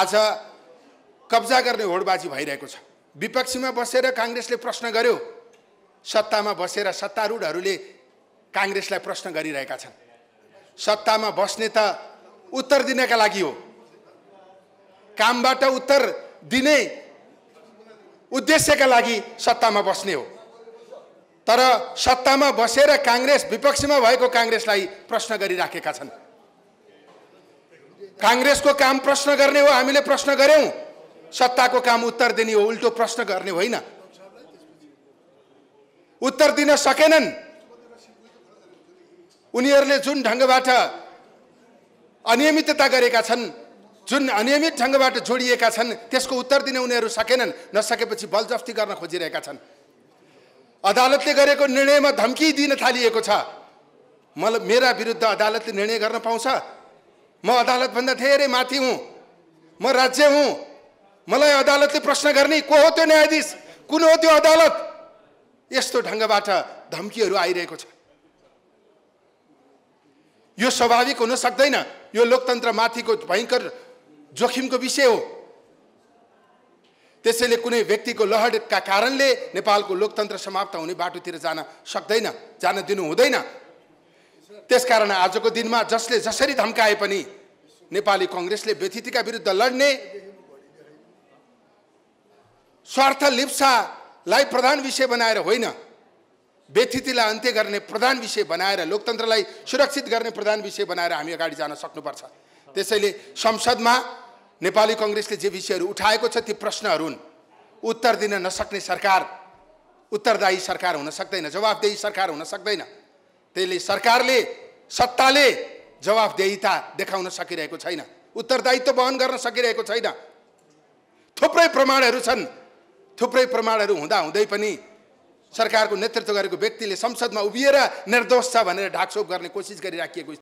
आज कब्जा गर्ने होडबाजी भइरहेको छ विपक्षीमा बसेर काङ्ग्रेसले प्रश्न गर्यो सत्तामा बसेर सत्तारूढहरूले काङ्ग्रेसलाई प्रश्न गरिरहेका छन् सत्तामा बस्ने त उत्तर दिनका लागि हो कामबाट उत्तर दिने उद्देश्यका लागि सत्तामा बस्ने हो तर सत्तामा बसेर काङ्ग्रेस विपक्षमा भएको काङ्ग्रेसलाई प्रश्न गरिराखेका छन् काङ्ग्रेसको काम प्रश्न गर्ने हो हामीले प्रश्न गऱ्यौँ सत्ताको काम उत्तर दिने हो उल्टो प्रश्न गर्ने होइन उत्तर दिन सकेनन् उनीहरूले जुन ढङ्गबाट अनियमितता गरेका छन् जुन अनियमित ढङ्गबाट जोडिएका छन् त्यसको उत्तर दिने उनीहरू सकेनन् नसकेपछि बलजफ्ती गर्न खोजिरहेका छन् अदालतले गरेको निर्णयमा धम्की दिन थालिएको छ मलाई मेरा विरुद्ध अदालतले निर्णय गर्न पाउँछ म अदालतभन्दा धेरै माथि हुँ म राज्य हुँ मलाई अदालतले प्रश्न गर्ने को हो त्यो न्यायाधीश कुन हो त्यो अदालत यस्तो ढङ्गबाट धम्कीहरू आइरहेको छ यो स्वाभाविक हुन सक्दैन यो लोकतन्त्र माथिको भयङ्कर जोखिमको विषय हो त्यसैले कुनै व्यक्तिको लहरका कारणले नेपालको लोकतन्त्र समाप्त हुने बाटोतिर जान सक्दैन जान दिनु हुँदैन त्यसकारण आजको दिनमा जसले जसरी धम्काए पनि नेपाली कङ्ग्रेसले व्यथितिका विरुद्ध लड्ने स्वार्थ लिप्सालाई प्रधान विषय बनाएर होइन व्यथितिलाई अन्त्य गर्ने प्रधान विषय बनाएर लोकतन्त्रलाई सुरक्षित गर्ने प्रधान विषय बनाएर हामी अगाडि जान सक्नुपर्छ त्यसैले संसदमा नेपाली कङ्ग्रेसले जे विषयहरू उठाएको छ ती प्रश्नहरू हुन् उत्तर दिन नसक्ने सरकार उत्तरदायी सरकार हुन सक्दैन जवाफदेही सरकार हुन सक्दैन त्यसले सरकारले सत्ताले जवाफदेहिता देखाउन सकिरहेको छैन उत्तरदायित्व वहन गर्न सकिरहेको छैन थुप्रै प्रमाणहरू छन् थुप्रै प्रमाणहरू हुँदा हुँदै पनि सरकारको नेतृत्व गरेको व्यक्तिले संसदमा उभिएर निर्दोष छ भनेर ढाकछोप गर्ने कोसिस गरिराखिएको